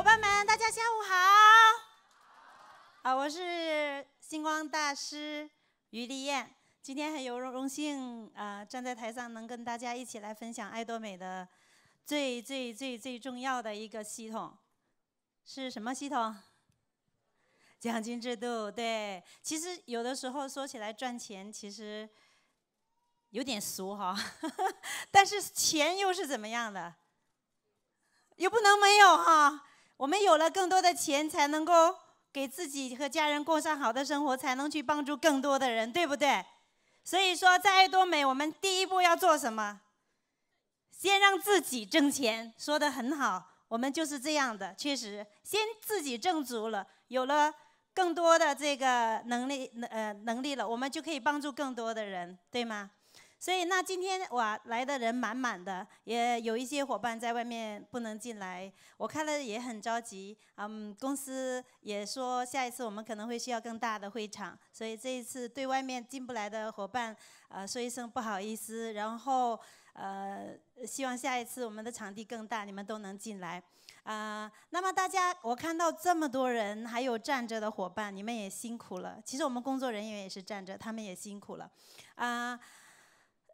伙伴们，大家下午好！啊，我是星光大师于丽艳，今天很有荣荣幸啊，站在台上能跟大家一起来分享爱多美的最最最最重要的一个系统，是什么系统？奖金制度。对，其实有的时候说起来赚钱，其实有点俗哈，但是钱又是怎么样的，又不能没有哈。我们有了更多的钱，才能够给自己和家人过上好的生活，才能去帮助更多的人，对不对？所以说，在爱多美，我们第一步要做什么？先让自己挣钱。说的很好，我们就是这样的，确实，先自己挣足了，有了更多的这个能力，呃，能力了，我们就可以帮助更多的人，对吗？所以，那今天哇来的人满满的，也有一些伙伴在外面不能进来，我看了也很着急。嗯，公司也说下一次我们可能会需要更大的会场，所以这一次对外面进不来的伙伴，呃，说一声不好意思。然后，呃，希望下一次我们的场地更大，你们都能进来。啊，那么大家，我看到这么多人，还有站着的伙伴，你们也辛苦了。其实我们工作人员也是站着，他们也辛苦了。啊。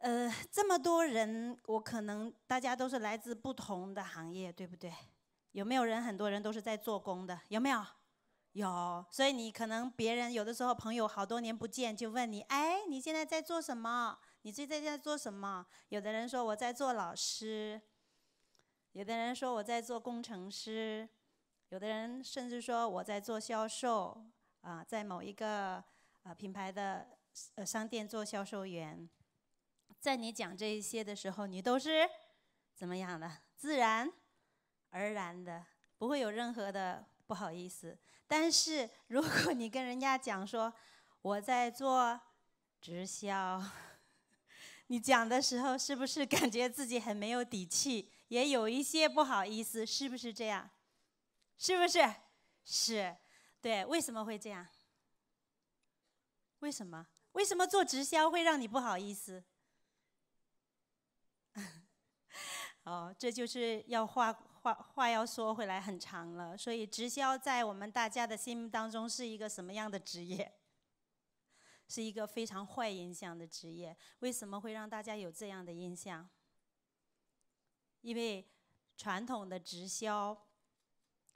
呃，这么多人，我可能大家都是来自不同的行业，对不对？有没有人？很多人都是在做工的，有没有？有。所以你可能别人有的时候朋友好多年不见，就问你：“哎，你现在在做什么？你最在在做什么？”有的人说我在做老师，有的人说我在做工程师，有的人甚至说我在做销售啊，在某一个呃品牌的呃商店做销售员。在你讲这一些的时候，你都是怎么样的？自然而然的，不会有任何的不好意思。但是如果你跟人家讲说我在做直销，你讲的时候是不是感觉自己很没有底气，也有一些不好意思？是不是这样？是不是？是，对。为什么会这样？为什么？为什么做直销会让你不好意思？哦，这就是要话话话要说回来很长了。所以直销在我们大家的心目当中是一个什么样的职业？是一个非常坏印象的职业。为什么会让大家有这样的印象？因为传统的直销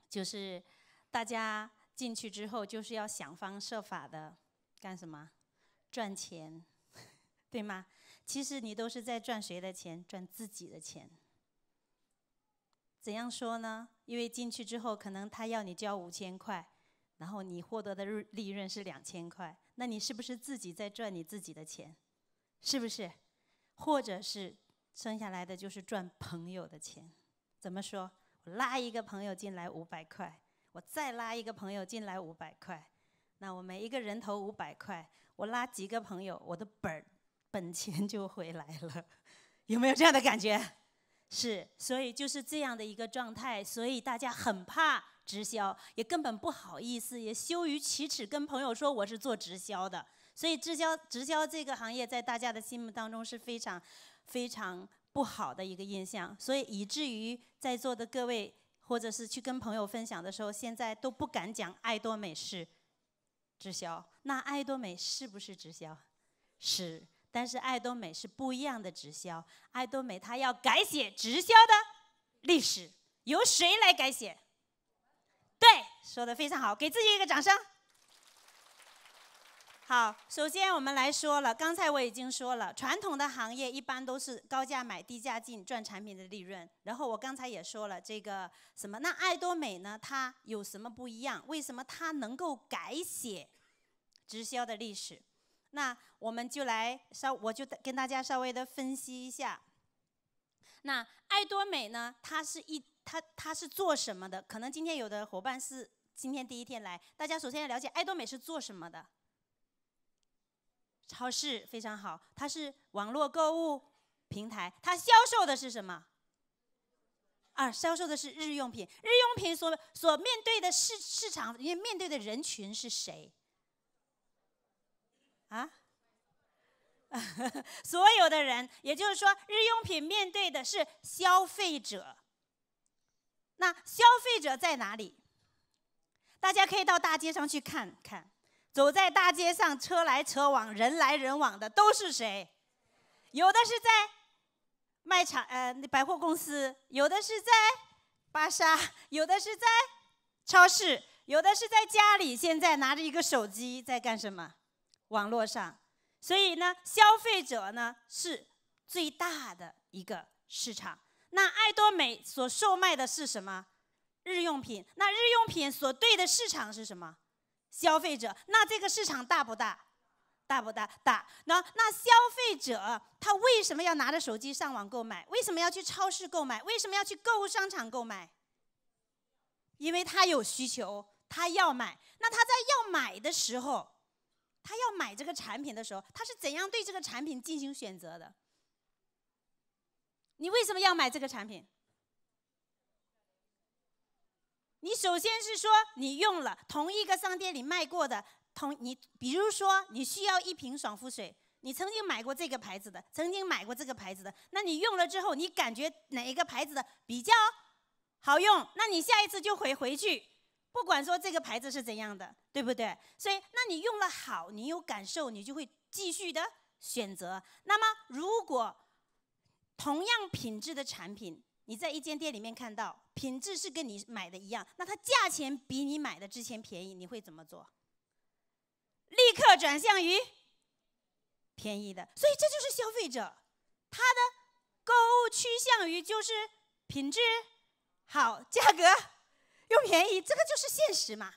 就是大家进去之后就是要想方设法的干什么？赚钱，对吗？其实你都是在赚谁的钱？赚自己的钱。怎样说呢？因为进去之后，可能他要你交五千块，然后你获得的利润是两千块，那你是不是自己在赚你自己的钱？是不是？或者是生下来的就是赚朋友的钱？怎么说？我拉一个朋友进来五百块，我再拉一个朋友进来五百块，那我每一个人头五百块，我拉几个朋友，我的本本钱就回来了，有没有这样的感觉？是，所以就是这样的一个状态，所以大家很怕直销，也根本不好意思，也羞于启齿跟朋友说我是做直销的。所以直销，直销这个行业在大家的心目当中是非常、非常不好的一个印象，所以以至于在座的各位或者是去跟朋友分享的时候，现在都不敢讲爱多美是直销。那爱多美是不是直销？是。但是爱多美是不一样的直销，爱多美它要改写直销的历史，由谁来改写？对，说的非常好，给自己一个掌声。好，首先我们来说了，刚才我已经说了，传统的行业一般都是高价买、低价进，赚产品的利润。然后我刚才也说了这个什么，那爱多美呢？它有什么不一样？为什么它能够改写直销的历史？那我们就来稍，我就跟大家稍微的分析一下。那爱多美呢？它是一，它它是做什么的？可能今天有的伙伴是今天第一天来，大家首先要了解爱多美是做什么的。超市非常好，它是网络购物平台，它销售的是什么？啊，销售的是日用品。日用品所所面对的市市场，因为面对的人群是谁？啊，所有的人，也就是说，日用品面对的是消费者。那消费者在哪里？大家可以到大街上去看看，走在大街上，车来车往，人来人往的，都是谁？有的是在卖场，呃，百货公司；有的是在巴莎；有的是在超市；有的是在家里，现在拿着一个手机在干什么？网络上，所以呢，消费者呢是最大的一个市场。那爱多美所售卖的是什么？日用品。那日用品所对的市场是什么？消费者。那这个市场大不大？大不大？大。那那消费者他为什么要拿着手机上网购买？为什么要去超市购买？为什么要去购物商场购买？因为他有需求，他要买。那他在要买的时候。他要买这个产品的时候，他是怎样对这个产品进行选择的？你为什么要买这个产品？你首先是说你用了同一个商店里卖过的同你，比如说你需要一瓶爽肤水，你曾经买过这个牌子的，曾经买过这个牌子的，那你用了之后，你感觉哪一个牌子的比较好用？那你下一次就回回去。不管说这个牌子是怎样的，对不对？所以，那你用了好，你有感受，你就会继续的选择。那么，如果同样品质的产品，你在一间店里面看到，品质是跟你买的一样，那它价钱比你买的之前便宜，你会怎么做？立刻转向于便宜的。所以，这就是消费者他的购物趋向于就是品质好，价格。又便宜，这个就是现实嘛。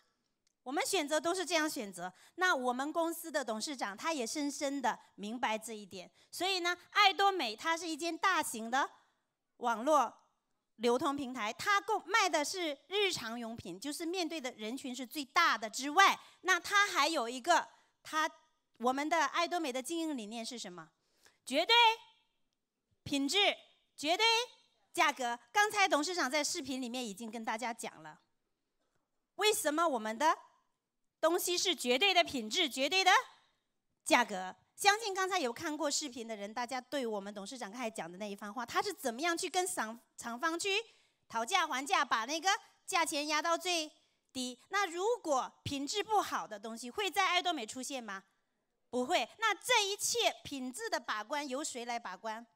我们选择都是这样选择。那我们公司的董事长他也深深的明白这一点。所以呢，爱多美它是一间大型的网络流通平台，它购卖的是日常用品，就是面对的人群是最大的之外，那它还有一个，它我们的爱多美的经营理念是什么？绝对品质，绝对价格。刚才董事长在视频里面已经跟大家讲了。为什么我们的东西是绝对的品质，绝对的价格？相信刚才有看过视频的人，大家对我们董事长刚才讲的那一番话，他是怎么样去跟厂厂方去讨价还价，把那个价钱压到最低？那如果品质不好的东西会在爱多美出现吗？不会。那这一切品质的把关由谁来把关？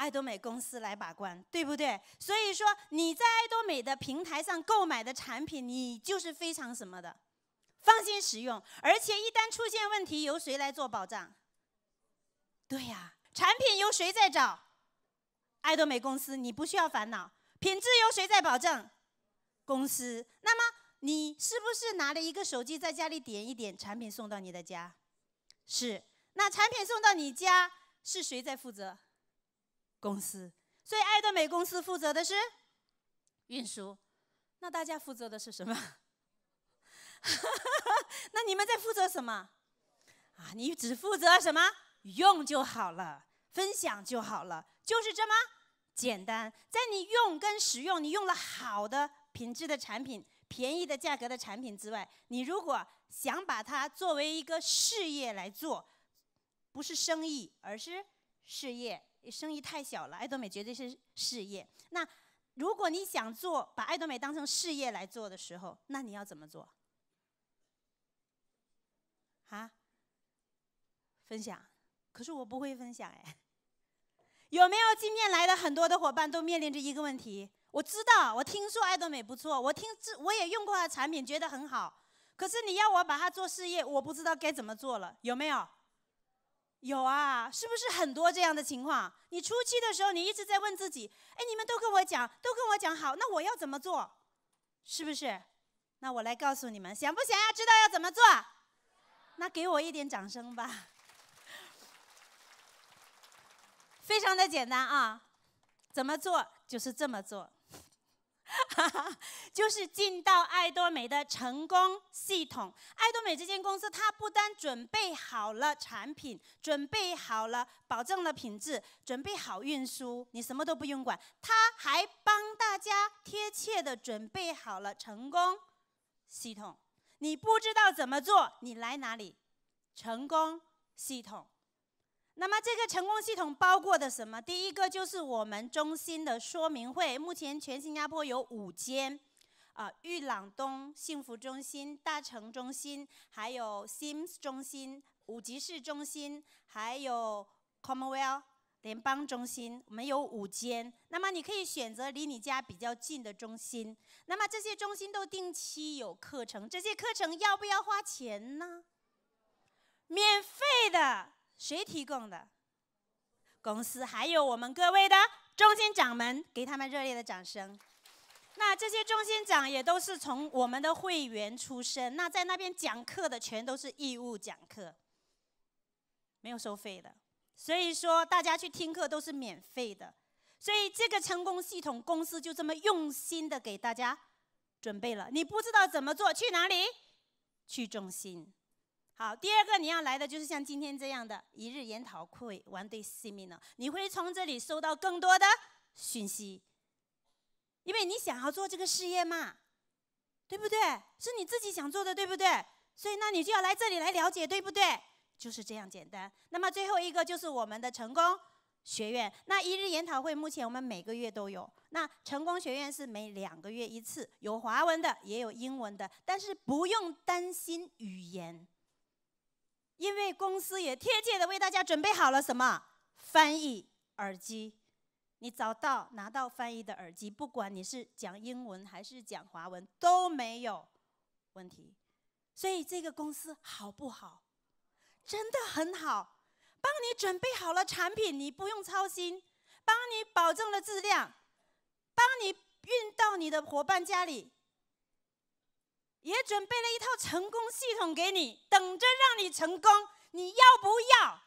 爱多美公司来把关，对不对？所以说你在爱多美的平台上购买的产品，你就是非常什么的，放心使用。而且一旦出现问题，由谁来做保障？对呀，产品由谁在找？爱多美公司，你不需要烦恼。品质由谁在保证？公司。那么你是不是拿了一个手机在家里点一点，产品送到你的家？是。那产品送到你家是谁在负责？公司，所以爱德美公司负责的是运输，那大家负责的是什么？那你们在负责什么？啊，你只负责什么？用就好了，分享就好了，就是这么简单。在你用跟使用，你用了好的品质的产品、便宜的价格的产品之外，你如果想把它作为一个事业来做，不是生意，而是事业。生意太小了，爱多美绝对是事业。那如果你想做，把爱多美当成事业来做的时候，那你要怎么做？啊？分享？可是我不会分享哎。有没有今天来的很多的伙伴都面临着一个问题？我知道，我听说爱多美不错，我听我也用过的产品，觉得很好。可是你要我把它做事业，我不知道该怎么做了。有没有？有啊，是不是很多这样的情况？你初期的时候，你一直在问自己，哎，你们都跟我讲，都跟我讲好，那我要怎么做？是不是？那我来告诉你们，想不想要知道要怎么做？那给我一点掌声吧。非常的简单啊，怎么做就是这么做。就是进到爱多美的成功系统，爱多美这间公司，它不单准备好了产品，准备好了保证了品质，准备好运输，你什么都不用管，它还帮大家贴切的准备好了成功系统。你不知道怎么做，你来哪里？成功系统。那么这个成功系统包括的什么？第一个就是我们中心的说明会，目前全新加坡有五间，啊，玉朗东幸福中心、大成中心、还有 s i m s 中心、五级市中心，还有 Commonwealth 联邦中心，我们有五间。那么你可以选择离你家比较近的中心。那么这些中心都定期有课程，这些课程要不要花钱呢？免费的。谁提供的？公司还有我们各位的中心掌门，给他们热烈的掌声。那这些中心长也都是从我们的会员出身。那在那边讲课的全都是义务讲课，没有收费的。所以说大家去听课都是免费的。所以这个成功系统公司就这么用心的给大家准备了。你不知道怎么做，去哪里？去中心。好，第二个你要来的就是像今天这样的一日研讨会 （One Day Seminar），你会从这里收到更多的讯息，因为你想要做这个事业嘛，对不对？是你自己想做的，对不对？所以那你就要来这里来了解，对不对？就是这样简单。那么最后一个就是我们的成功学院。那一日研讨会目前我们每个月都有，那成功学院是每两个月一次，有华文的也有英文的，但是不用担心语言。因为公司也贴切的为大家准备好了什么翻译耳机，你找到拿到翻译的耳机，不管你是讲英文还是讲华文都没有问题，所以这个公司好不好？真的很好，帮你准备好了产品，你不用操心，帮你保证了质量，帮你运到你的伙伴家里。也准备了一套成功系统给你，等着让你成功，你要不要？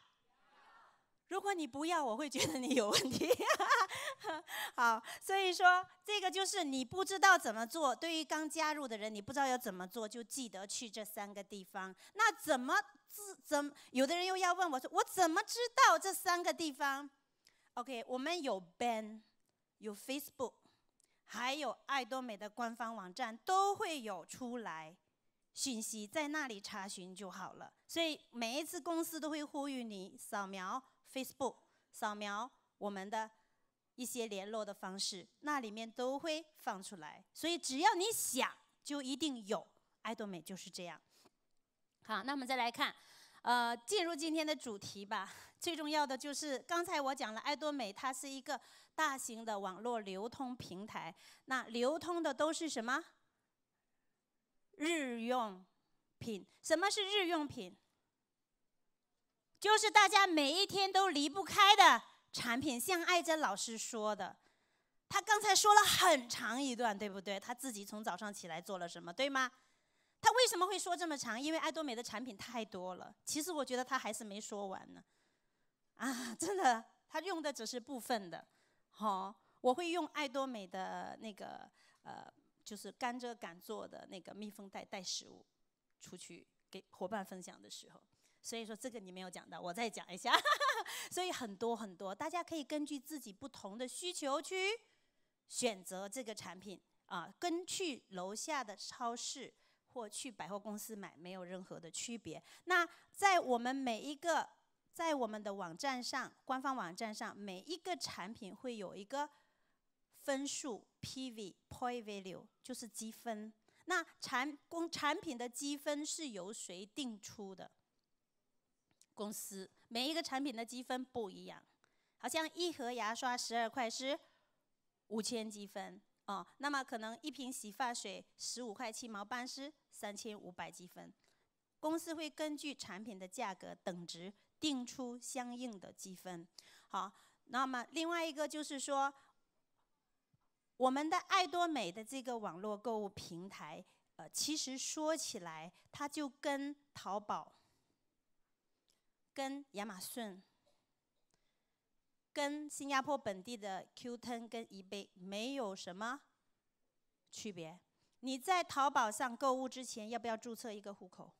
如果你不要，我会觉得你有问题。好，所以说这个就是你不知道怎么做。对于刚加入的人，你不知道要怎么做，就记得去这三个地方。那怎么知？怎？有的人又要问我说：“我怎么知道这三个地方？”OK，我们有 Ben，有 Facebook。还有爱多美的官方网站都会有出来信息，在那里查询就好了。所以每一次公司都会呼吁你扫描 Facebook，扫描我们的一些联络的方式，那里面都会放出来。所以只要你想，就一定有爱多美就是这样。好，那我们再来看，呃，进入今天的主题吧。最重要的就是刚才我讲了，爱多美它是一个。大型的网络流通平台，那流通的都是什么？日用品，什么是日用品？就是大家每一天都离不开的产品。像艾珍老师说的，他刚才说了很长一段，对不对？他自己从早上起来做了什么，对吗？他为什么会说这么长？因为爱多美的产品太多了。其实我觉得他还是没说完呢，啊，真的，他用的只是部分的。好，我会用爱多美的那个呃，就是甘蔗杆做的那个密封袋带食物出去给伙伴分享的时候，所以说这个你没有讲到，我再讲一下。所以很多很多，大家可以根据自己不同的需求去选择这个产品啊，跟去楼下的超市或去百货公司买没有任何的区别。那在我们每一个。在我们的网站上，官方网站上，每一个产品会有一个分数 （PV Point Value），就是积分。那产公产品的积分是由谁定出的？公司每一个产品的积分不一样，好像一盒牙刷十二块是五千积分哦，那么可能一瓶洗发水十五块七毛半是三千五百积分。公司会根据产品的价格等值。定出相应的积分，好，那么另外一个就是说，我们的爱多美的这个网络购物平台，呃，其实说起来，它就跟淘宝、跟亚马逊、跟新加坡本地的 Q Ten 跟 eBay 没有什么区别。你在淘宝上购物之前，要不要注册一个户口？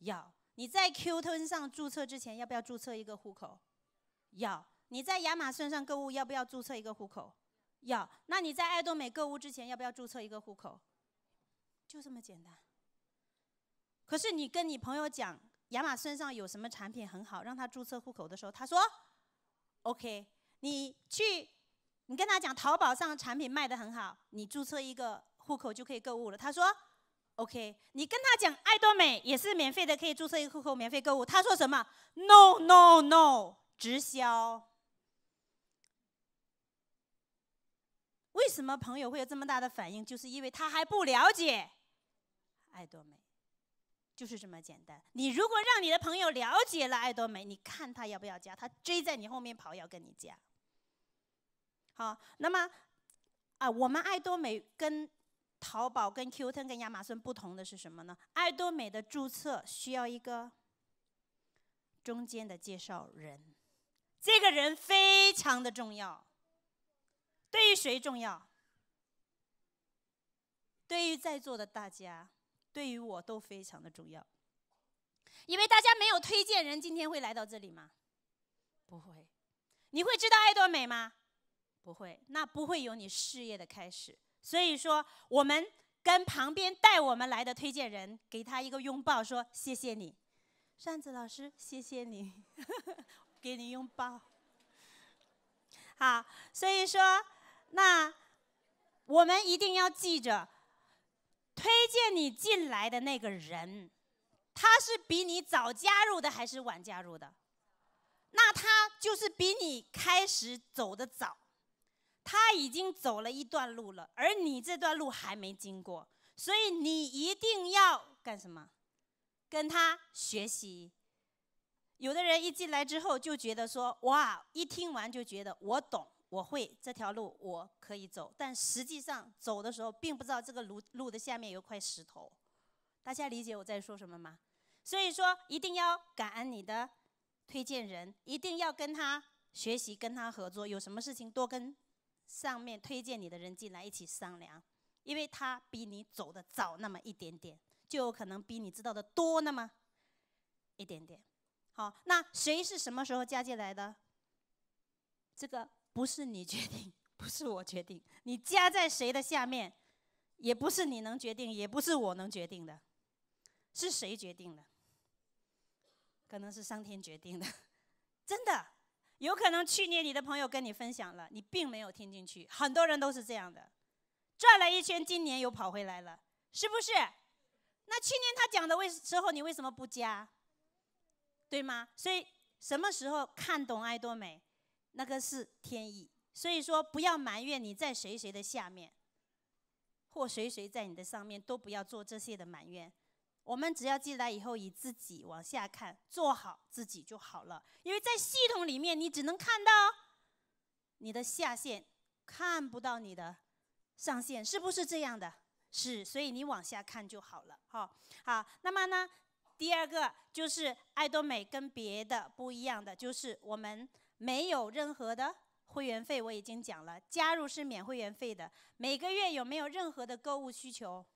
要。你在 q o 上注册之前要不要注册一个户口？要。你在亚马逊上购物要不要注册一个户口？要。那你在爱多美购物之前要不要注册一个户口？就这么简单。可是你跟你朋友讲亚马逊上有什么产品很好，让他注册户口的时候，他说 OK。你去，你跟他讲淘宝上产品卖的很好，你注册一个户口就可以购物了，他说。OK，你跟他讲爱多美也是免费的，可以注册一个户口，免费购物。他说什么？No，No，No，直销。为什么朋友会有这么大的反应？就是因为他还不了解爱多美，就是这么简单。你如果让你的朋友了解了爱多美，你看他要不要加？他追在你后面跑，要跟你加。好，那么啊，我们爱多美跟。淘宝跟 q o 跟亚马逊不同的是什么呢？爱多美的注册需要一个中间的介绍人，这个人非常的重要。对于谁重要？对于在座的大家，对于我都非常的重要。因为大家没有推荐人，今天会来到这里吗？不会。你会知道爱多美吗？不会。那不会有你事业的开始。所以说，我们跟旁边带我们来的推荐人给他一个拥抱，说谢谢你，扇子老师，谢谢你，给你拥抱。好，所以说，那我们一定要记着，推荐你进来的那个人，他是比你早加入的还是晚加入的？那他就是比你开始走的早。他已经走了一段路了，而你这段路还没经过，所以你一定要干什么？跟他学习。有的人一进来之后就觉得说：“哇，一听完就觉得我懂，我会这条路我可以走。”但实际上走的时候并不知道这个路路的下面有块石头。大家理解我在说什么吗？所以说一定要感恩你的推荐人，一定要跟他学习，跟他合作。有什么事情多跟。上面推荐你的人进来一起商量，因为他比你走的早那么一点点，就有可能比你知道的多那么一点点。好，那谁是什么时候加进来的？这个不是你决定，不是我决定，你加在谁的下面，也不是你能决定，也不是我能决定的，是谁决定的？可能是上天决定的，真的。有可能去年你的朋友跟你分享了，你并没有听进去。很多人都是这样的，转了一圈，今年又跑回来了，是不是？那去年他讲的为时候你为什么不加，对吗？所以什么时候看懂爱多美，那个是天意。所以说，不要埋怨你在谁谁的下面，或谁谁在你的上面，都不要做这些的埋怨。我们只要进来以后，以自己往下看，做好自己就好了。因为在系统里面，你只能看到你的下线，看不到你的上线，是不是这样的？是，所以你往下看就好了。哈，好，那么呢，第二个就是爱多美跟别的不一样的，就是我们没有任何的会员费，我已经讲了，加入是免会员费的。每个月有没有任何的购物需求？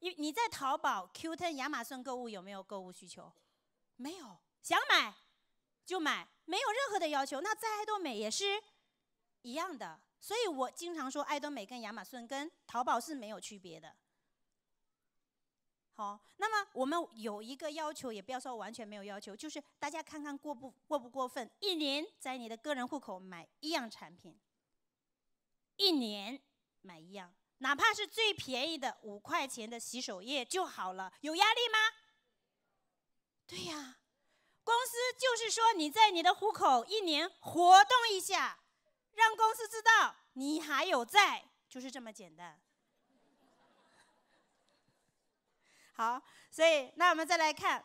你你在淘宝、Q Ten、亚马逊购物有没有购物需求？没有，想买就买，没有任何的要求。那在爱多美也是一样的。所以我经常说，爱多美跟亚马逊、跟淘宝是没有区别的。好，那么我们有一个要求，也不要说完全没有要求，就是大家看看过不过不过分，一年在你的个人户口买一样产品，一年买一样。哪怕是最便宜的五块钱的洗手液就好了，有压力吗？对呀，公司就是说你在你的户口一年活动一下，让公司知道你还有在，就是这么简单。好，所以那我们再来看，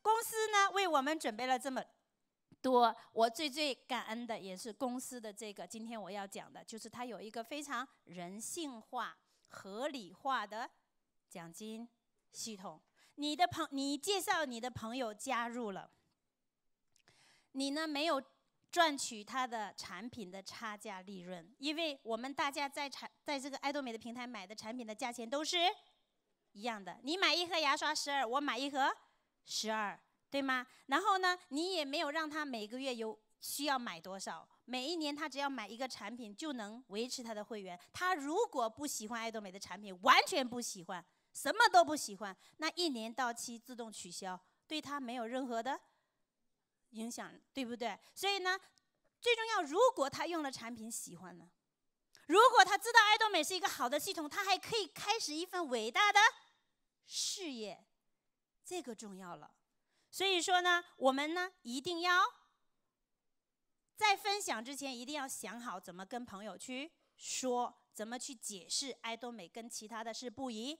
公司呢为我们准备了这么。多，我最最感恩的也是公司的这个。今天我要讲的，就是它有一个非常人性化、合理化的奖金系统。你的朋，你介绍你的朋友加入了，你呢没有赚取他的产品的差价利润，因为我们大家在产在这个爱多美的平台买的产品的价钱都是一样的。你买一盒牙刷十二，我买一盒十二。对吗？然后呢，你也没有让他每个月有需要买多少，每一年他只要买一个产品就能维持他的会员。他如果不喜欢爱多美的产品，完全不喜欢，什么都不喜欢，那一年到期自动取消，对他没有任何的影响，对不对？所以呢，最重要，如果他用了产品喜欢呢，如果他知道爱多美是一个好的系统，他还可以开始一份伟大的事业，这个重要了。所以说呢，我们呢一定要在分享之前，一定要想好怎么跟朋友去说，怎么去解释爱多美跟其他的是不一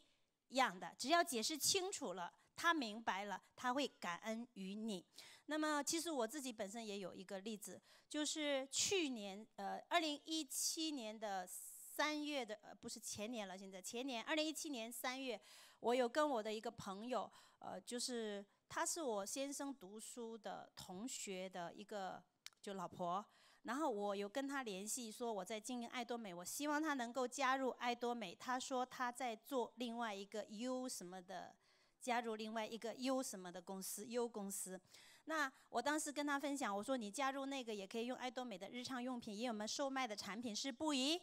样的。只要解释清楚了，他明白了，他会感恩于你。那么，其实我自己本身也有一个例子，就是去年，呃，二零一七年的三月的，呃，不是前年了，现在前年，二零一七年三月，我有跟我的一个朋友，呃，就是。她是我先生读书的同学的一个，就老婆。然后我有跟她联系，说我在经营爱多美，我希望她能够加入爱多美。她说她在做另外一个 U 什么的，加入另外一个 U 什么的公司 U 公司。那我当时跟她分享，我说你加入那个也可以用爱多美的日常用品，因为我们售卖的产品是布一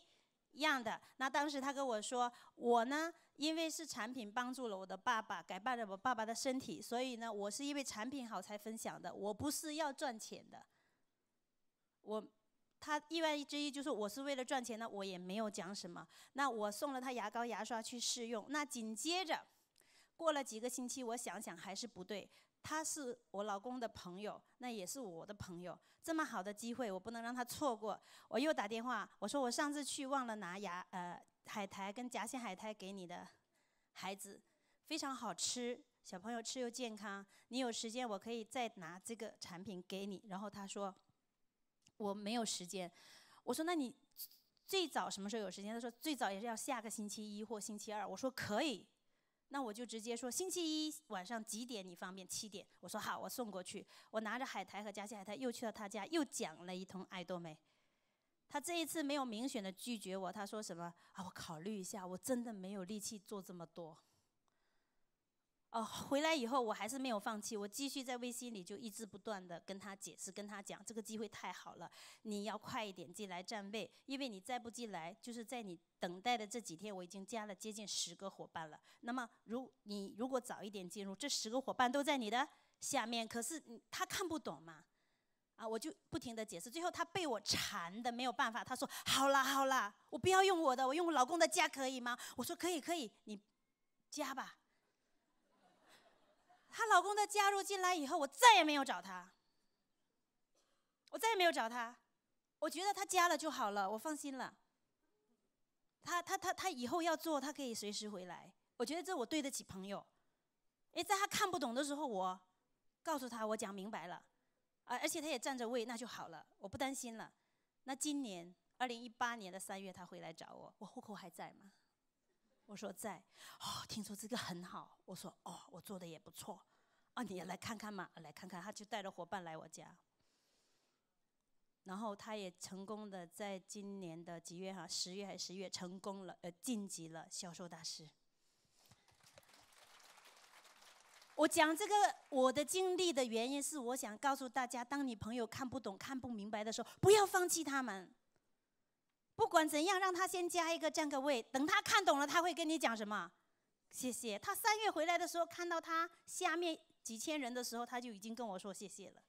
一样的，那当时他跟我说，我呢，因为是产品帮助了我的爸爸，改变了我爸爸的身体，所以呢，我是因为产品好才分享的，我不是要赚钱的。我，他意外之一就是我是为了赚钱，呢，我也没有讲什么。那我送了他牙膏牙刷去试用，那紧接着过了几个星期，我想想还是不对。他是我老公的朋友，那也是我的朋友。这么好的机会，我不能让他错过。我又打电话，我说我上次去忘了拿牙呃海苔跟夹心海苔给你的孩子，非常好吃，小朋友吃又健康。你有时间，我可以再拿这个产品给你。然后他说我没有时间。我说那你最早什么时候有时间？他说最早也是要下个星期一或星期二。我说可以。那我就直接说，星期一晚上几点你方便？七点。我说好，我送过去。我拿着海苔和加西海苔又去到他家，又讲了一通爱多美。他这一次没有明显的拒绝我，他说什么啊？我考虑一下，我真的没有力气做这么多。哦，回来以后我还是没有放弃，我继续在微信里就一直不断的跟他解释，跟他讲这个机会太好了，你要快一点进来占位，因为你再不进来，就是在你等待的这几天，我已经加了接近十个伙伴了。那么，如你如果早一点进入，这十个伙伴都在你的下面，可是他看不懂嘛，啊，我就不停的解释，最后他被我缠的没有办法，他说好啦好啦，我不要用我的，我用我老公的加可以吗？我说可以可以，你加吧。她老公的加入进来以后，我再也没有找她。我再也没有找她，我觉得她加了就好了，我放心了。她她她她以后要做，她可以随时回来。我觉得这我对得起朋友。哎，在她看不懂的时候，我告诉她我讲明白了，啊，而且她也占着位，那就好了，我不担心了。那今年二零一八年的三月，她回来找我，我户口还在吗？我说在，哦，听说这个很好。我说哦，我做的也不错，啊，你也来看看嘛，来看看。他就带着伙伴来我家，然后他也成功的在今年的几月哈，十月还是十月成功了，呃，晋级了销售大师。我讲这个我的经历的原因是，我想告诉大家，当你朋友看不懂、看不明白的时候，不要放弃他们。不管怎样，让他先加一个占个位。等他看懂了，他会跟你讲什么？谢谢。他三月回来的时候，看到他下面几千人的时候，他就已经跟我说谢谢了。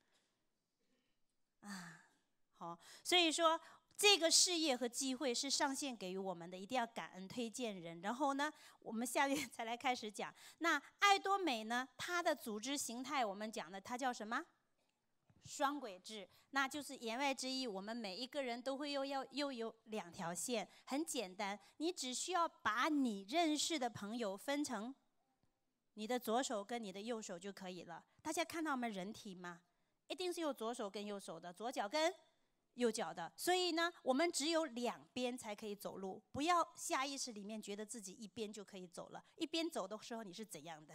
啊，好。所以说，这个事业和机会是上线给予我们的，一定要感恩推荐人。然后呢，我们下月才来开始讲。那爱多美呢？它的组织形态，我们讲的，它叫什么？双轨制，那就是言外之意，我们每一个人都会又要又有两条线。很简单，你只需要把你认识的朋友分成你的左手跟你的右手就可以了。大家看到我们人体吗？一定是有左手跟右手的，左脚跟右脚的。所以呢，我们只有两边才可以走路，不要下意识里面觉得自己一边就可以走了。一边走的时候，你是怎样的？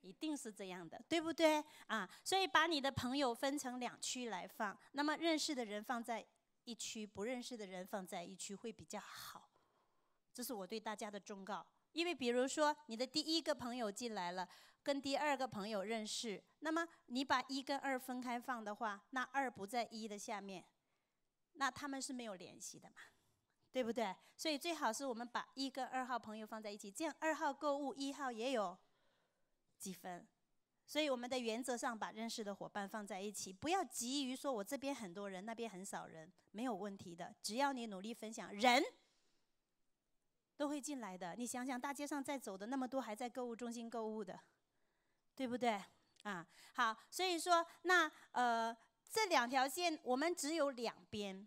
一定是这样的，对不对啊？所以把你的朋友分成两区来放，那么认识的人放在一区，不认识的人放在一区会比较好。这是我对大家的忠告。因为比如说，你的第一个朋友进来了，跟第二个朋友认识，那么你把一跟二分开放的话，那二不在一的下面，那他们是没有联系的嘛，对不对？所以最好是我们把一跟二号朋友放在一起，这样二号购物，一号也有。积分，所以我们的原则上把认识的伙伴放在一起，不要急于说我这边很多人，那边很少人，没有问题的。只要你努力分享，人都会进来的。你想想，大街上在走的那么多，还在购物中心购物的，对不对？啊，好，所以说那呃这两条线，我们只有两边，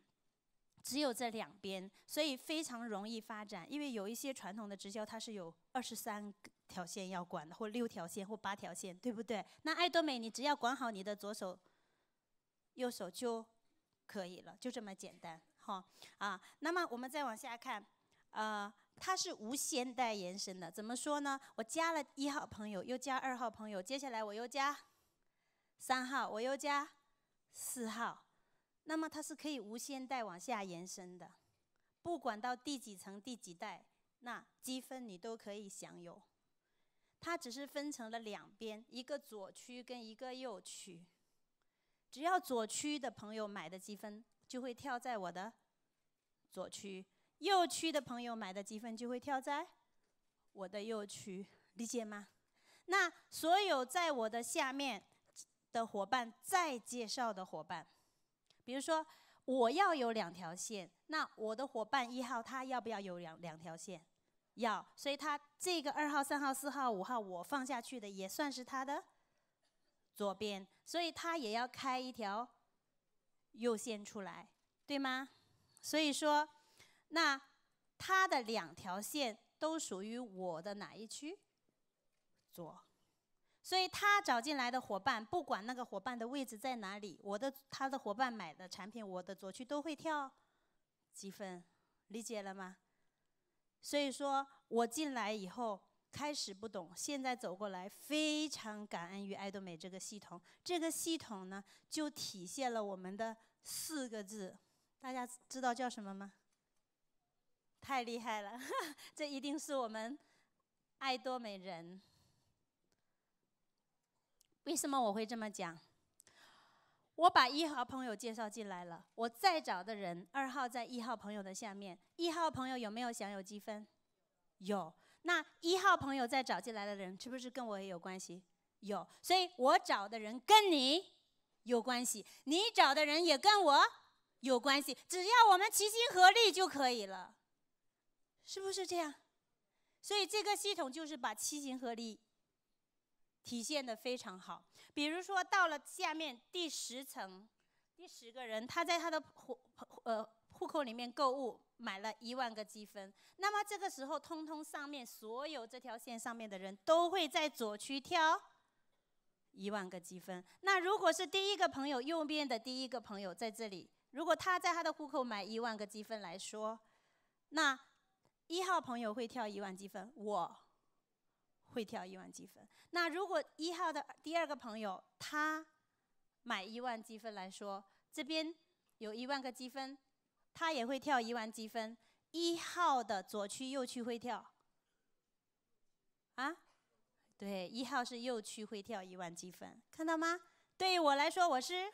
只有这两边，所以非常容易发展。因为有一些传统的直销，它是有二十三个。条线要管的，或六条线或八条线，对不对？那爱多美，你只要管好你的左手、右手就可以了，就这么简单哈啊。那么我们再往下看，呃，它是无限代延伸的。怎么说呢？我加了一号朋友，又加二号朋友，接下来我又加三号，我又加四号，那么它是可以无限代往下延伸的，不管到第几层、第几代，那积分你都可以享有。它只是分成了两边，一个左区跟一个右区。只要左区的朋友买的积分就会跳在我的左区，右区的朋友买的积分就会跳在我的右区，理解吗？那所有在我的下面的伙伴再介绍的伙伴，比如说我要有两条线，那我的伙伴一号他要不要有两两条线？要，所以他这个二号、三号、四号、五号我放下去的也算是他的左边，所以他也要开一条右线出来，对吗？所以说，那他的两条线都属于我的哪一区？左。所以他找进来的伙伴，不管那个伙伴的位置在哪里，我的他的伙伴买的产品，我的左区都会跳积分，理解了吗？所以说，我进来以后开始不懂，现在走过来非常感恩于爱多美这个系统。这个系统呢，就体现了我们的四个字，大家知道叫什么吗？太厉害了，这一定是我们爱多美人。为什么我会这么讲？我把一号朋友介绍进来了，我再找的人，二号在一号朋友的下面。一号朋友有没有享有积分？有。那一号朋友再找进来的人，是不是跟我也有关系？有。所以我找的人跟你有关系，你找的人也跟我有关系。只要我们齐心合力就可以了，是不是这样？所以这个系统就是把齐心合力体现的非常好。比如说，到了下面第十层，第十个人他在他的户呃户口里面购物，买了一万个积分。那么这个时候，通通上面所有这条线上面的人都会在左区挑。一万个积分。那如果是第一个朋友右边的第一个朋友在这里，如果他在他的户口买一万个积分来说，那一号朋友会跳一万积分，我。会跳一万积分。那如果一号的第二个朋友他买一万积分来说，这边有一万个积分，他也会跳一万积分。一号的左区右区会跳啊？对，一号是右区会跳一万积分，看到吗？对于我来说，我是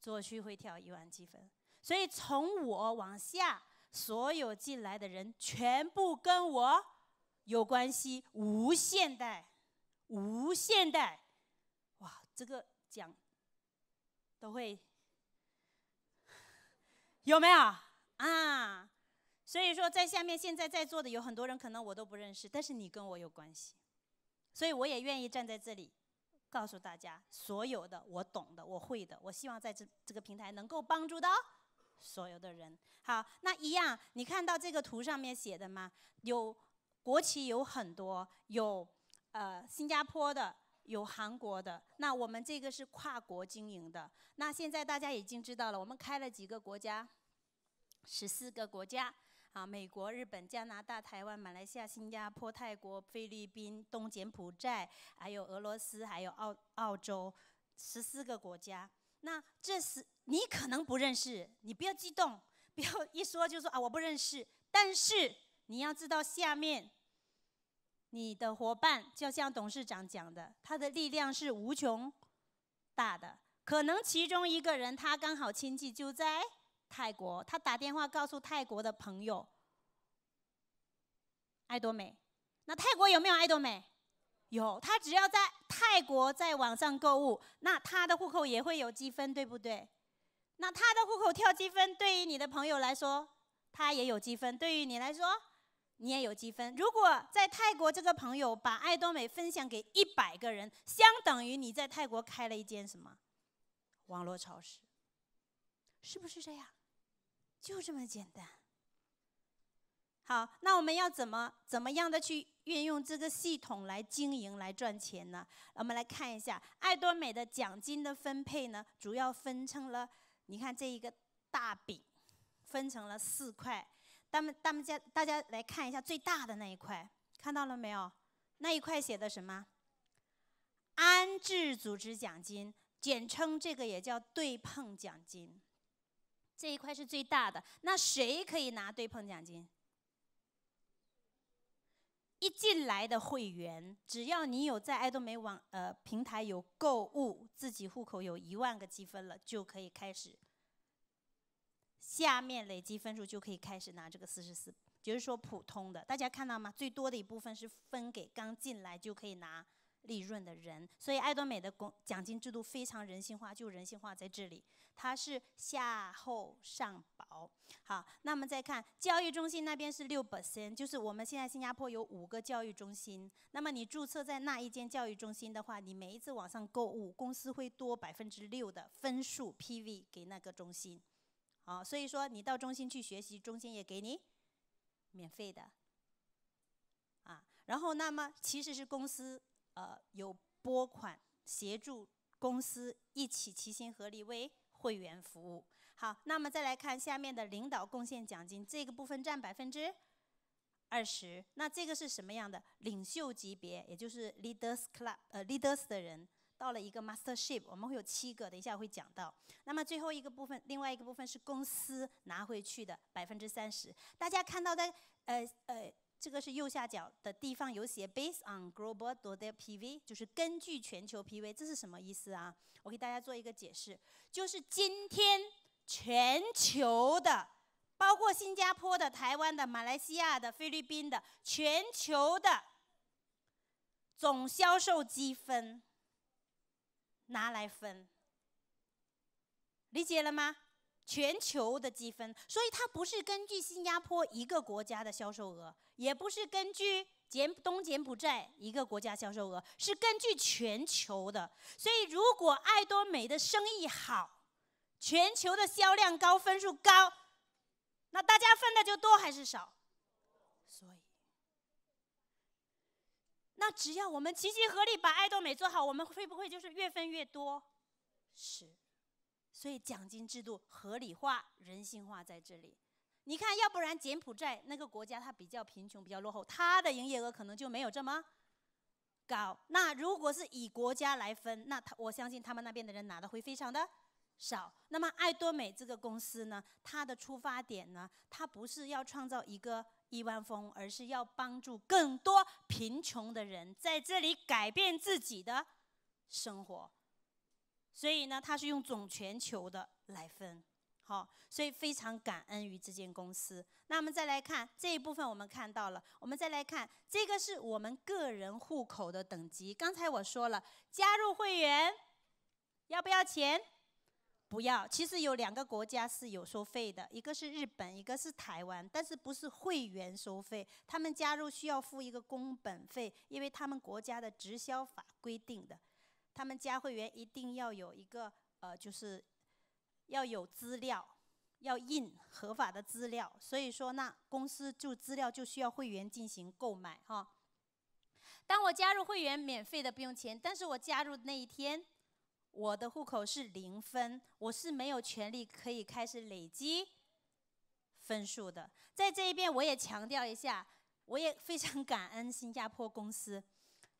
左区会跳一万积分。所以从我往下，所有进来的人全部跟我。有关系，无限代，无限代，哇，这个讲都会有没有啊？所以说，在下面现在在座的有很多人，可能我都不认识，但是你跟我有关系，所以我也愿意站在这里，告诉大家所有的我懂的，我会的，我希望在这这个平台能够帮助到所有的人。好，那一样，你看到这个图上面写的吗？有。国旗有很多，有呃新加坡的，有韩国的。那我们这个是跨国经营的。那现在大家已经知道了，我们开了几个国家，十四个国家啊，美国、日本、加拿大、台湾、马来西亚、新加坡、泰国、菲律宾、东柬埔寨，还有俄罗斯，还有澳澳洲，十四个国家。那这是你可能不认识，你不要激动，不要一说就说啊我不认识，但是。你要知道，下面你的伙伴就像董事长讲的，他的力量是无穷大的。可能其中一个人，他刚好亲戚就在泰国，他打电话告诉泰国的朋友爱多美。那泰国有没有爱多美？有。他只要在泰国在网上购物，那他的户口也会有积分，对不对？那他的户口跳积分，对于你的朋友来说，他也有积分；对于你来说，你也有积分。如果在泰国这个朋友把爱多美分享给一百个人，相等于你在泰国开了一间什么网络超市？是不是这样？就这么简单。好，那我们要怎么怎么样的去运用这个系统来经营来赚钱呢？我们来看一下爱多美的奖金的分配呢，主要分成了，你看这一个大饼，分成了四块。咱们咱们家大家来看一下最大的那一块，看到了没有？那一块写的什么？安置组织奖金，简称这个也叫对碰奖金，这一块是最大的。那谁可以拿对碰奖金？一进来的会员，只要你有在爱多美网呃平台有购物，自己户口有一万个积分了，就可以开始。下面累积分数就可以开始拿这个四十四，就是说普通的，大家看到吗？最多的一部分是分给刚进来就可以拿利润的人，所以爱多美的工奖金制度非常人性化，就人性化在这里。它是下厚上薄。好，那么再看教育中心那边是六百分，就是我们现在新加坡有五个教育中心，那么你注册在那一间教育中心的话，你每一次网上购物，公司会多百分之六的分数 PV 给那个中心。好，所以说你到中心去学习，中心也给你免费的啊。然后，那么其实是公司呃有拨款协助公司一起齐心合力为会员服务。好，那么再来看下面的领导贡献奖金，这个部分占百分之二十。那这个是什么样的？领袖级别，也就是 Leaders Club 呃 Leaders 的人。到了一个 mastership，我们会有七个，等一下会讲到。那么最后一个部分，另外一个部分是公司拿回去的百分之三十。大家看到的，呃呃，这个是右下角的地方有写 based on global d o t a l PV，就是根据全球 PV，这是什么意思啊？我给大家做一个解释，就是今天全球的，包括新加坡的、台湾的、马来西亚的、菲律宾的，全球的总销售积分。拿来分，理解了吗？全球的积分，所以它不是根据新加坡一个国家的销售额，也不是根据柬东柬埔寨一个国家销售额，是根据全球的。所以如果爱多美的生意好，全球的销量高，分数高，那大家分的就多还是少？那只要我们齐心合力把爱多美做好，我们会不会就是越分越多？是，所以奖金制度合理化、人性化在这里。你看，要不然柬埔寨那个国家，它比较贫穷、比较落后，它的营业额可能就没有这么高。那如果是以国家来分，那他我相信他们那边的人拿的会非常的少。那么爱多美这个公司呢，它的出发点呢，它不是要创造一个。亿万富翁，而是要帮助更多贫穷的人在这里改变自己的生活，所以呢，他是用总全球的来分，好，所以非常感恩于这间公司。那我们再来看这一部分，我们看到了，我们再来看这个是我们个人户口的等级。刚才我说了，加入会员要不要钱？不要，其实有两个国家是有收费的，一个是日本，一个是台湾，但是不是会员收费？他们加入需要付一个工本费，因为他们国家的直销法规定的，他们加会员一定要有一个呃，就是要有资料，要印合法的资料，所以说那公司就资料就需要会员进行购买哈。当我加入会员，免费的不用钱，但是我加入那一天。我的户口是零分，我是没有权利可以开始累积分数的。在这一边，我也强调一下，我也非常感恩新加坡公司，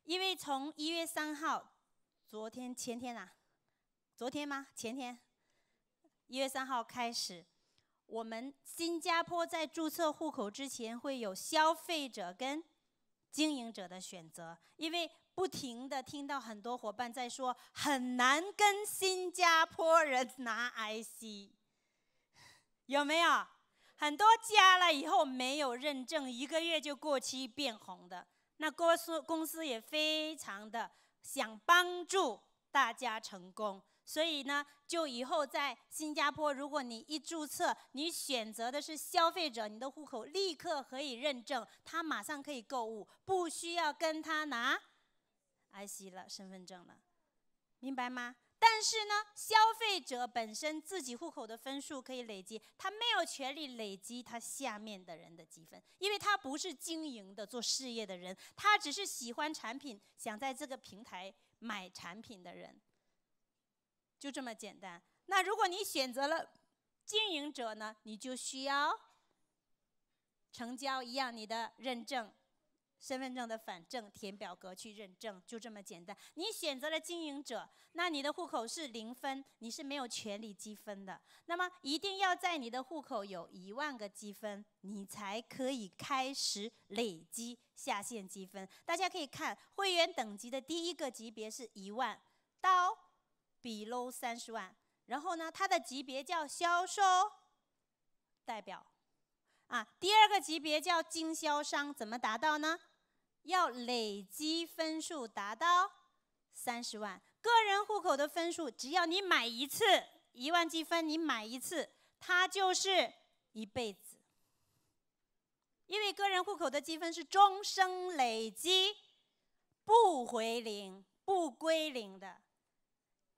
因为从一月三号，昨天前天呐，昨天吗？前天，一月三号开始，我们新加坡在注册户口之前会有消费者跟经营者的选择，因为。不停的听到很多伙伴在说很难跟新加坡人拿 IC，有没有？很多加了以后没有认证，一个月就过期变红的。那公司公司也非常的想帮助大家成功，所以呢，就以后在新加坡，如果你一注册，你选择的是消费者，你的户口立刻可以认证，他马上可以购物，不需要跟他拿。IC 了身份证了，明白吗？但是呢，消费者本身自己户口的分数可以累积，他没有权利累积他下面的人的积分，因为他不是经营的、做事业的人，他只是喜欢产品、想在这个平台买产品的人，就这么简单。那如果你选择了经营者呢，你就需要成交一样你的认证。身份证的反证填表格去认证，就这么简单。你选择了经营者，那你的户口是零分，你是没有权利积分的。那么一定要在你的户口有一万个积分，你才可以开始累积下线积分。大家可以看会员等级的第一个级别是一万到 below 三十万，然后呢，它的级别叫销售代表啊，第二个级别叫经销商，怎么达到呢？要累积分数达到三十万，个人户口的分数，只要你买一次一万积分，你买一次，它就是一辈子。因为个人户口的积分是终生累积，不回零、不归零的，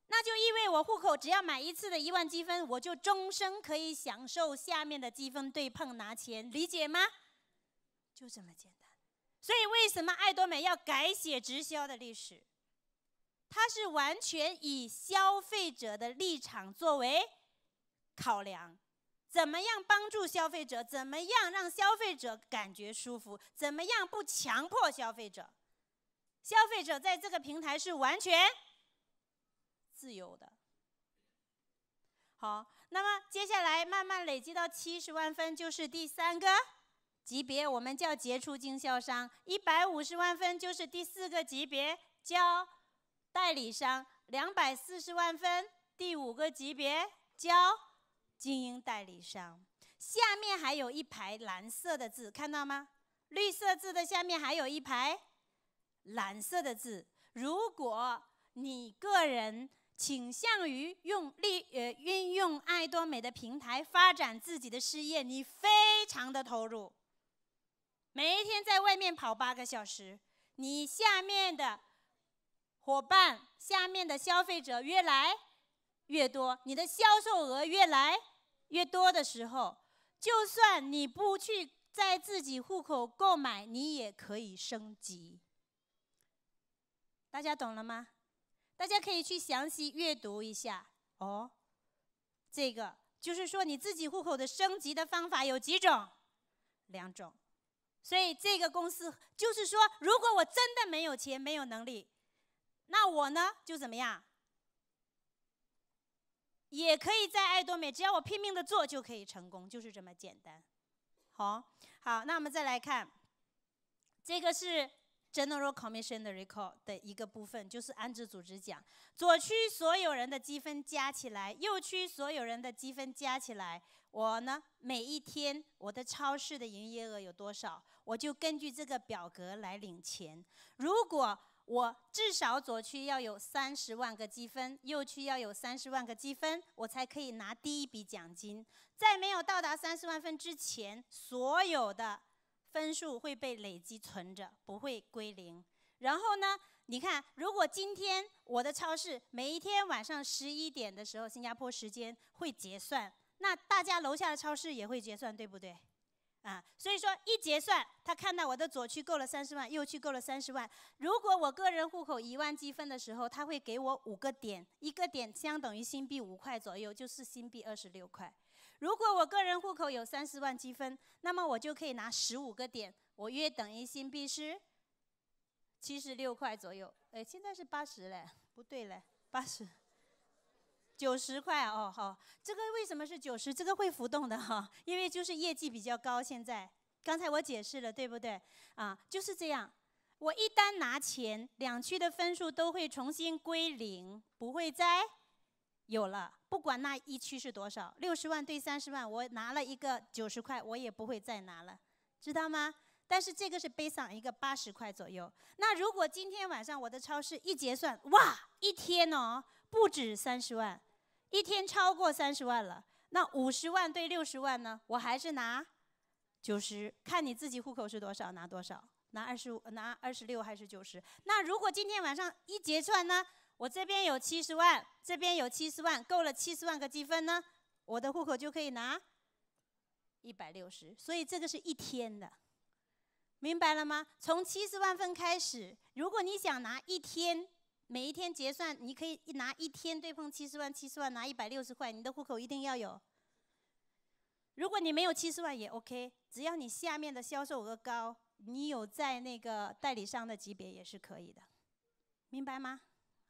那就意味我户口只要买一次的一万积分，我就终生可以享受下面的积分对碰拿钱，理解吗？就这么简单。所以，为什么爱多美要改写直销的历史？它是完全以消费者的立场作为考量，怎么样帮助消费者？怎么样让消费者感觉舒服？怎么样不强迫消费者？消费者在这个平台是完全自由的。好，那么接下来慢慢累积到七十万分，就是第三个。级别我们叫杰出经销商，一百五十万分就是第四个级别，叫代理商；两百四十万分，第五个级别叫精英代理商。下面还有一排蓝色的字，看到吗？绿色字的下面还有一排蓝色的字。如果你个人倾向于用力呃运用爱多美的平台发展自己的事业，你非常的投入。每一天在外面跑八个小时，你下面的伙伴、下面的消费者越来越多，你的销售额越来越多的时候，就算你不去在自己户口购买，你也可以升级。大家懂了吗？大家可以去详细阅读一下哦。这个就是说你自己户口的升级的方法有几种？两种。所以这个公司就是说，如果我真的没有钱、没有能力，那我呢就怎么样？也可以在爱多美，只要我拼命的做就可以成功，就是这么简单。好，好，那我们再来看，这个是。General Commission 的 Recall 的一个部分就是安置组织奖。左区所有人的积分加起来，右区所有人的积分加起来，我呢，每一天我的超市的营业额有多少，我就根据这个表格来领钱。如果我至少左区要有三十万个积分，右区要有三十万个积分，我才可以拿第一笔奖金。在没有到达三十万分之前，所有的。分数会被累积存着，不会归零。然后呢？你看，如果今天我的超市每一天晚上十一点的时候，新加坡时间会结算，那大家楼下的超市也会结算，对不对？啊，所以说一结算，他看到我的左区购了三十万，右区购了三十万。如果我个人户口一万积分的时候，他会给我五个点，一个点相当于新币五块左右，就是新币二十六块。如果我个人户口有三十万积分，那么我就可以拿十五个点，我约等于新币是七十六块左右。哎，现在是八十嘞，不对嘞，八十九十块哦。好，这个为什么是九十？这个会浮动的哈，因为就是业绩比较高。现在刚才我解释了，对不对啊？就是这样，我一旦拿钱，两区的分数都会重新归零，不会再有了，不管那一区是多少，六十万对三十万，我拿了一个九十块，我也不会再拿了，知道吗？但是这个是背上一个八十块左右。那如果今天晚上我的超市一结算，哇，一天哦不止三十万，一天超过三十万了。那五十万对六十万呢？我还是拿九十，看你自己户口是多少，拿多少，拿二十五，拿二十六还是九十？那如果今天晚上一结算呢？我这边有七十万，这边有七十万，够了七十万个积分呢，我的户口就可以拿一百六十。所以这个是一天的，明白了吗？从七十万分开始，如果你想拿一天，每一天结算，你可以拿一天对碰七十万，七十万拿一百六十块，你的户口一定要有。如果你没有七十万也 OK，只要你下面的销售额高，你有在那个代理商的级别也是可以的，明白吗？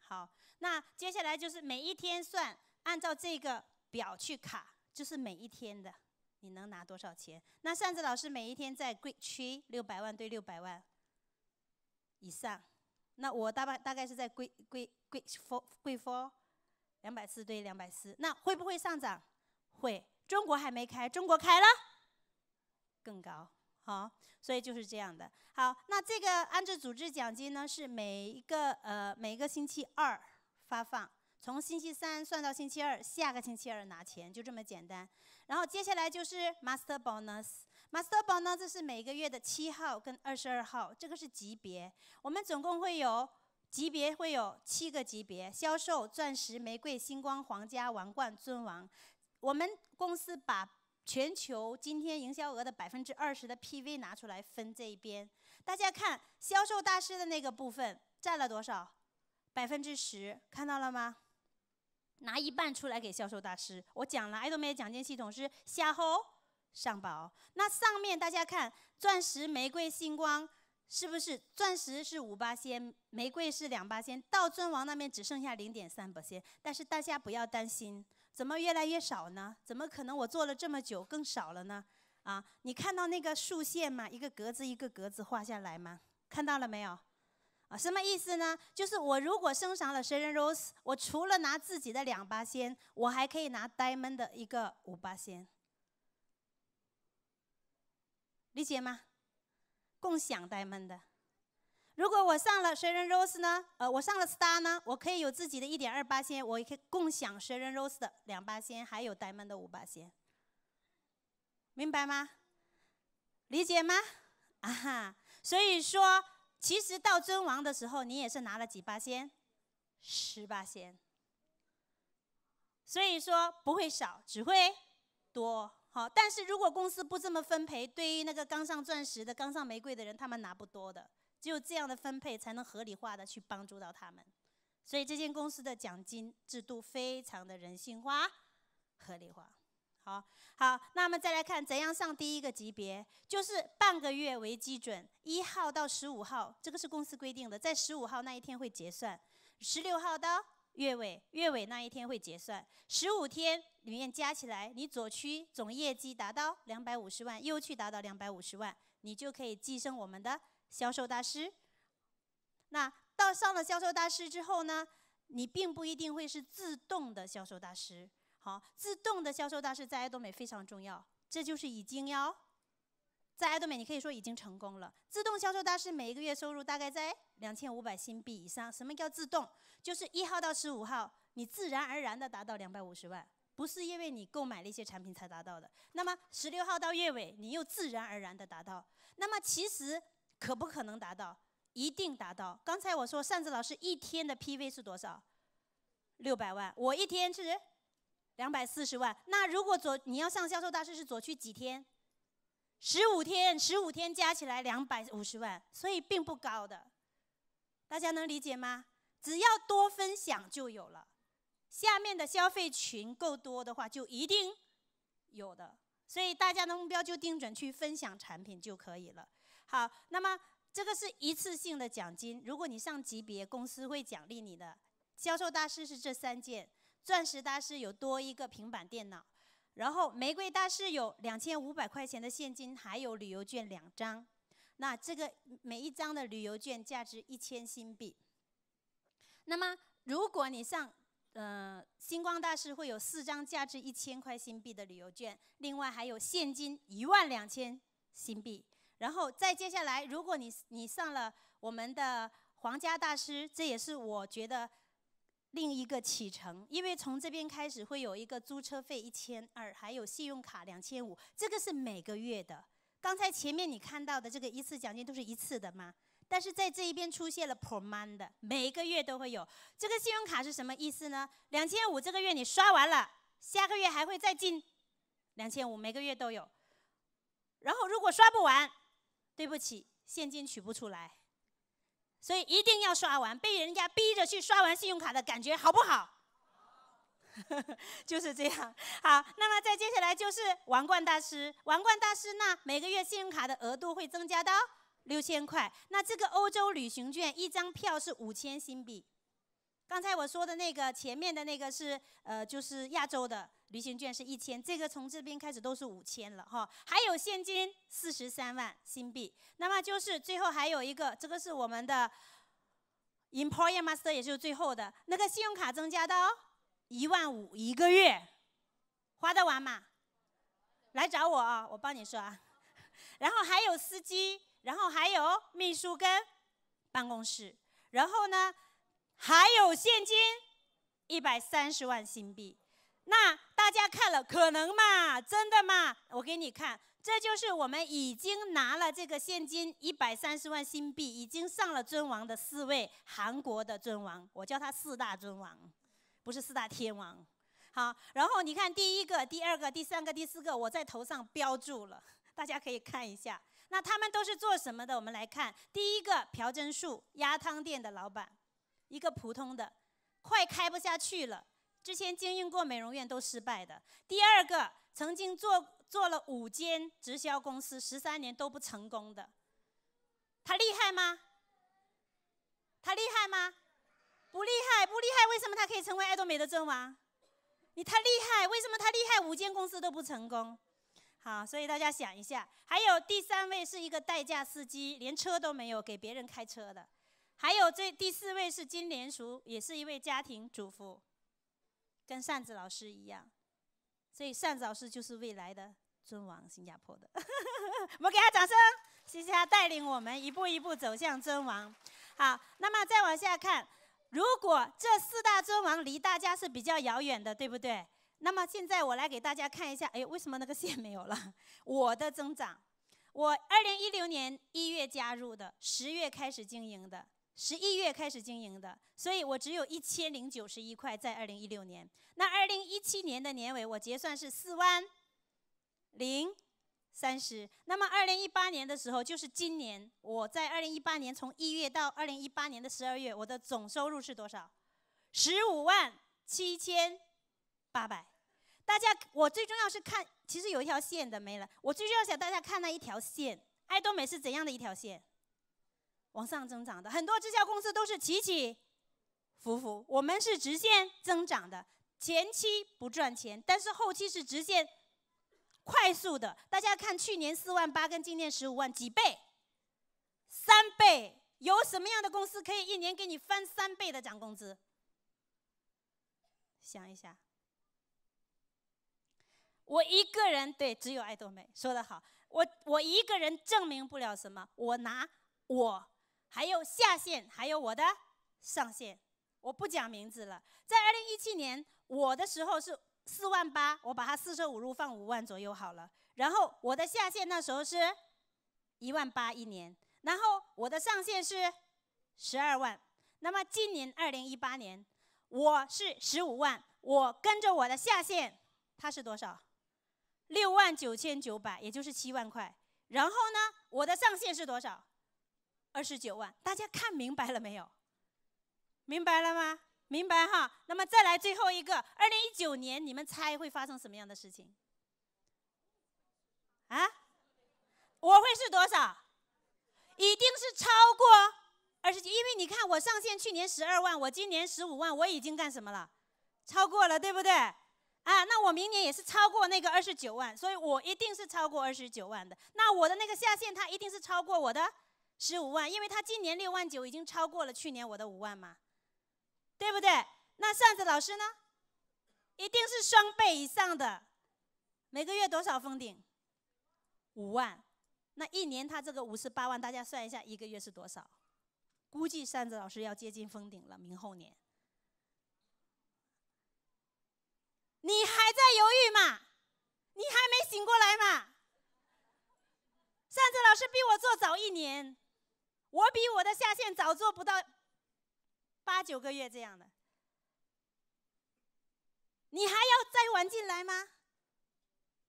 好，那接下来就是每一天算，按照这个表去卡，就是每一天的，你能拿多少钱？那扇子老师每一天在贵区六百万对六百万以上，那我大半大概是在贵贵贵福贵福两百四对两百四，那会不会上涨？会，中国还没开，中国开了，更高。好，所以就是这样的。好，那这个安置组织奖金呢，是每一个呃每一个星期二发放，从星期三算到星期二，下个星期二拿钱，就这么简单。然后接下来就是 Master Bonus，Master Bonus 这是每个月的七号跟二十二号，这个是级别。我们总共会有级别，会有七个级别：销售、钻石、玫瑰、星光、皇家、王冠、尊王。我们公司把全球今天营销额的百分之二十的 PV 拿出来分这一边，大家看销售大师的那个部分占了多少？百分之十，看到了吗？拿一半出来给销售大师。我讲了，爱多美奖金系统是下厚上薄。那上面大家看钻石、玫瑰、星光，是不是钻石是五八仙，玫瑰是两八仙，到尊王那边只剩下零点三八仙。但是大家不要担心。怎么越来越少呢？怎么可能？我做了这么久，更少了呢？啊，你看到那个竖线吗？一个格子一个格子画下来吗？看到了没有？啊，什么意思呢？就是我如果升上了神人 rose，我除了拿自己的两八仙，我还可以拿 diamond 的一个五八仙。理解吗？共享 diamond 的。如果我上了蛇人 rose 呢？呃，我上了 star 呢？我可以有自己的一点二八仙，我可以共享蛇人 rose 的两八仙，还有 diamond 的五八仙，明白吗？理解吗？啊哈！所以说，其实到尊王的时候，你也是拿了几八仙，十八仙。所以说不会少，只会多。好，但是如果公司不这么分配，对于那个刚上钻石的、刚上玫瑰的人，他们拿不多的。只有这样的分配，才能合理化的去帮助到他们。所以，这间公司的奖金制度非常的人性化、合理化。好好，那么再来看怎样上第一个级别，就是半个月为基准，一号到十五号，这个是公司规定的，在十五号那一天会结算；十六号到月尾，月尾那一天会结算。十五天里面加起来，你左区总业绩达到两百五十万，右区达到两百五十万，你就可以跻身我们的。销售大师，那到上了销售大师之后呢？你并不一定会是自动的销售大师。好，自动的销售大师在爱多美非常重要。这就是已经哟，在爱多美你可以说已经成功了。自动销售大师每一个月收入大概在两千五百新币以上。什么叫自动？就是一号到十五号，你自然而然的达到两百五十万，不是因为你购买了一些产品才达到的。那么十六号到月尾，你又自然而然的达到。那么其实。可不可能达到？一定达到。刚才我说扇子老师一天的 PV 是多少？六百万。我一天是两百四十万。那如果左你要上销售大师是左去几天？十五天，十五天加起来两百五十万，所以并不高的。大家能理解吗？只要多分享就有了。下面的消费群够多的话，就一定有的。所以大家的目标就定准去分享产品就可以了。好，那么这个是一次性的奖金。如果你上级别，公司会奖励你的。销售大师是这三件，钻石大师有多一个平板电脑，然后玫瑰大师有两千五百块钱的现金，还有旅游券两张。那这个每一张的旅游券价值一千新币。那么如果你上，呃，星光大师会有四张价值一千块新币的旅游券，另外还有现金一万两千新币。然后再接下来，如果你你上了我们的皇家大师，这也是我觉得另一个启程，因为从这边开始会有一个租车费一千二，还有信用卡两千五，这个是每个月的。刚才前面你看到的这个一次奖金都是一次的吗？但是在这一边出现了 per month，每个月都会有。这个信用卡是什么意思呢？两千五这个月你刷完了，下个月还会再进两千五，每个月都有。然后如果刷不完。对不起，现金取不出来，所以一定要刷完。被人家逼着去刷完信用卡的感觉好不好？就是这样。好，那么再接下来就是王冠大师。王冠大师呢，每个月信用卡的额度会增加到六千块。那这个欧洲旅行券一张票是五千新币。刚才我说的那个前面的那个是呃，就是亚洲的旅行券是一千，这个从这边开始都是五千了哈。还有现金四十三万新币。那么就是最后还有一个，这个是我们的 employee master，也就是最后的那个信用卡增加到一万五一个月，花得完吗？来找我啊，我帮你说啊。然后还有司机，然后还有秘书跟办公室，然后呢？还有现金一百三十万新币，那大家看了可能吗？真的吗？我给你看，这就是我们已经拿了这个现金一百三十万新币，已经上了尊王的四位韩国的尊王，我叫他四大尊王，不是四大天王。好，然后你看第一个、第二个、第三个、第四个，我在头上标注了，大家可以看一下。那他们都是做什么的？我们来看，第一个朴贞树，鸭汤店的老板。一个普通的，快开不下去了。之前经营过美容院都失败的。第二个，曾经做做了五间直销公司，十三年都不成功的，他厉害吗？他厉害吗？不厉害，不厉害。为什么他可以成为爱多美德证王？你太厉害，为什么他厉害？五间公司都不成功。好，所以大家想一下。还有第三位是一个代驾司机，连车都没有，给别人开车的。还有这第四位是金莲淑，也是一位家庭主妇，跟善子老师一样，所以善子老师就是未来的尊王，新加坡的，我们给他掌声，谢谢他带领我们一步一步走向尊王。好，那么再往下看，如果这四大尊王离大家是比较遥远的，对不对？那么现在我来给大家看一下，哎，为什么那个线没有了？我的增长，我二零一六年一月加入的，十月开始经营的。十一月开始经营的，所以我只有一千零九十一块。在二零一六年，那二零一七年的年尾，我结算是四万零三十。那么二零一八年的时候，就是今年，我在二零一八年从一月到二零一八年的十二月，我的总收入是多少？十五万七千八百。大家，我最重要是看，其实有一条线的没了。我最重要想大家看那一条线，爱多美是怎样的一条线？往上增长的很多，直销公司都是起起伏伏，我们是直线增长的。前期不赚钱，但是后期是直线快速的。大家看，去年四万八跟今年十五万几倍，三倍。有什么样的公司可以一年给你翻三倍的涨工资？想一下，我一个人对，只有爱多美说得好。我我一个人证明不了什么，我拿我。还有下线，还有我的上限，我不讲名字了。在二零一七年我的时候是四万八，我把它四舍五入放五万左右好了。然后我的下线那时候是一万八一年，然后我的上限是十二万。那么今年二零一八年，我是十五万，我跟着我的下线，它是多少？六万九千九百，也就是七万块。然后呢，我的上限是多少？二十九万，大家看明白了没有？明白了吗？明白哈。那么再来最后一个，二零一九年，你们猜会发生什么样的事情？啊？我会是多少？一定是超过二十九，因为你看我上线去年十二万，我今年十五万，我已经干什么了？超过了，对不对？啊，那我明年也是超过那个二十九万，所以我一定是超过二十九万的。那我的那个下线，它一定是超过我的。十五万，因为他今年六万九已经超过了去年我的五万嘛，对不对？那扇子老师呢？一定是双倍以上的，每个月多少封顶？五万，那一年他这个五十八万，大家算一下一个月是多少？估计扇子老师要接近封顶了，明后年。你还在犹豫吗？你还没醒过来吗？扇子老师比我做早一年。我比我的下线早做不到八九个月这样的，你还要再晚进来吗？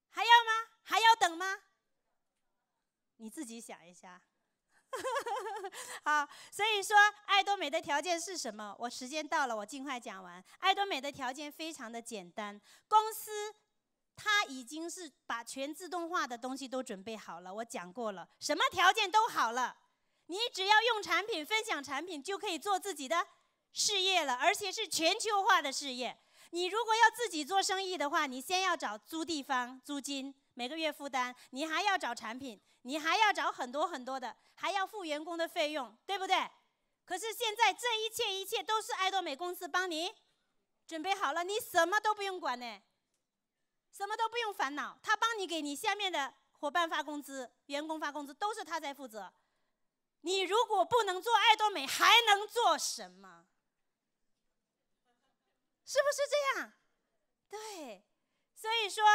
还要吗？还要等吗？你自己想一下。好，所以说爱多美的条件是什么？我时间到了，我尽快讲完。爱多美的条件非常的简单，公司它已经是把全自动化的东西都准备好了，我讲过了，什么条件都好了。你只要用产品分享产品，就可以做自己的事业了，而且是全球化的事业。你如果要自己做生意的话，你先要找租地方、租金，每个月负担，你还要找产品，你还要找很多很多的，还要付员工的费用，对不对？可是现在这一切一切都是爱多美公司帮你准备好了，你什么都不用管呢，什么都不用烦恼，他帮你给你下面的伙伴发工资、员工发工资，都是他在负责。你如果不能做爱多美，还能做什么？是不是这样？对，所以说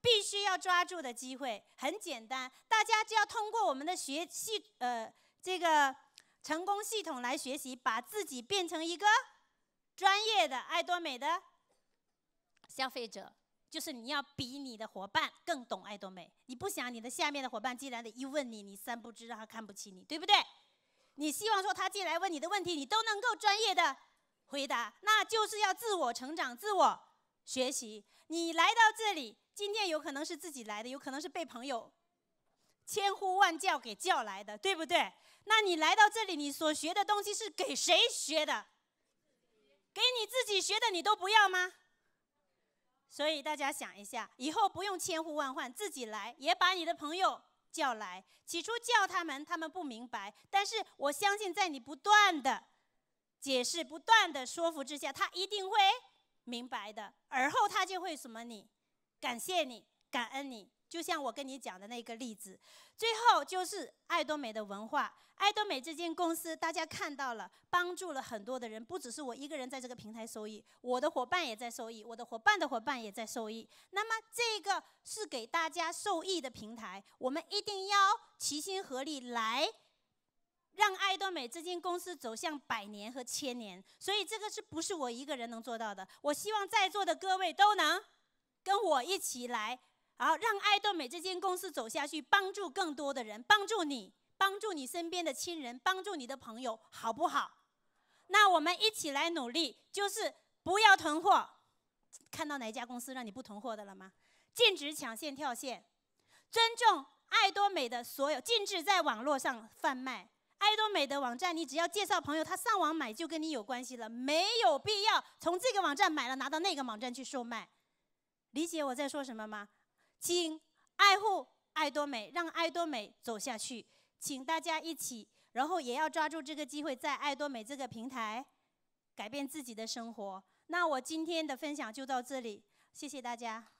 必须要抓住的机会，很简单，大家就要通过我们的学习，呃，这个成功系统来学习，把自己变成一个专业的爱多美的消费者。就是你要比你的伙伴更懂爱多美，你不想你的下面的伙伴进来的一问你，你三不知，让他看不起你，对不对？你希望说他进来问你的问题，你都能够专业的回答，那就是要自我成长、自我学习。你来到这里，今天有可能是自己来的，有可能是被朋友千呼万叫给叫来的，对不对？那你来到这里，你所学的东西是给谁学的？给你自己学的，你都不要吗？所以大家想一下，以后不用千呼万唤自己来，也把你的朋友叫来。起初叫他们，他们不明白，但是我相信在你不断的解释、不断的说服之下，他一定会明白的。而后他就会什么？你感谢你，感恩你。就像我跟你讲的那个例子，最后就是爱多美的文化。爱多美这间公司，大家看到了，帮助了很多的人，不只是我一个人在这个平台受益，我的伙伴也在受益，我的伙伴的伙伴也在受益。那么这个是给大家受益的平台，我们一定要齐心合力来，让爱多美这间公司走向百年和千年。所以这个是不是我一个人能做到的？我希望在座的各位都能跟我一起来。好，让爱多美这间公司走下去，帮助更多的人，帮助你，帮助你身边的亲人，帮助你的朋友，好不好？那我们一起来努力，就是不要囤货。看到哪一家公司让你不囤货的了吗？禁止抢线跳线，尊重爱多美的所有，禁止在网络上贩卖爱多美的网站。你只要介绍朋友，他上网买就跟你有关系了，没有必要从这个网站买了拿到那个网站去售卖。理解我在说什么吗？请爱护爱多美，让爱多美走下去。请大家一起，然后也要抓住这个机会，在爱多美这个平台改变自己的生活。那我今天的分享就到这里，谢谢大家。